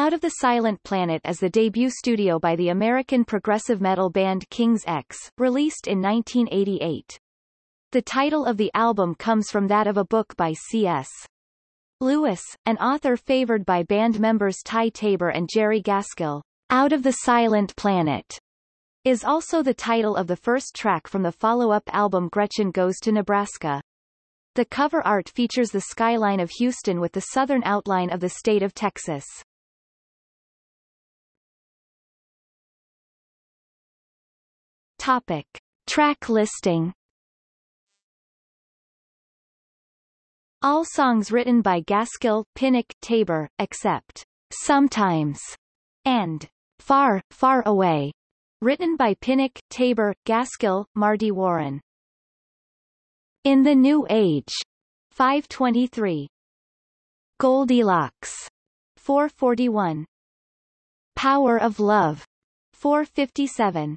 Out of the Silent Planet is the debut studio by the American progressive metal band King's X, released in 1988. The title of the album comes from that of a book by C.S. Lewis, an author favored by band members Ty Tabor and Jerry Gaskill. Out of the Silent Planet is also the title of the first track from the follow-up album Gretchen Goes to Nebraska. The cover art features the skyline of Houston with the southern outline of the state of Texas. Topic. Track listing All songs written by Gaskill, Pinnock, Tabor, except Sometimes and Far, Far Away, written by Pinnock, Tabor, Gaskill, Marty Warren. In the New Age, 523. Goldilocks, 441. Power of Love, 457.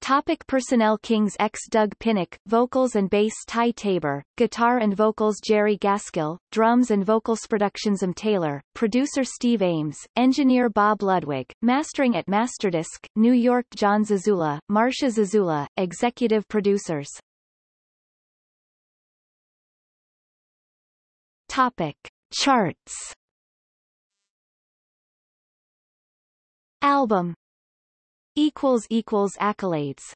Topic personnel Kings X Doug Pinnock, vocals and bass Ty Tabor, guitar and vocals Jerry Gaskill, drums and vocals Productions M. Taylor, producer Steve Ames, engineer Bob Ludwig, mastering at Masterdisk, New York John Zazula, Marsha Zazula, executive producers. Topic. Charts Album equals equals accolades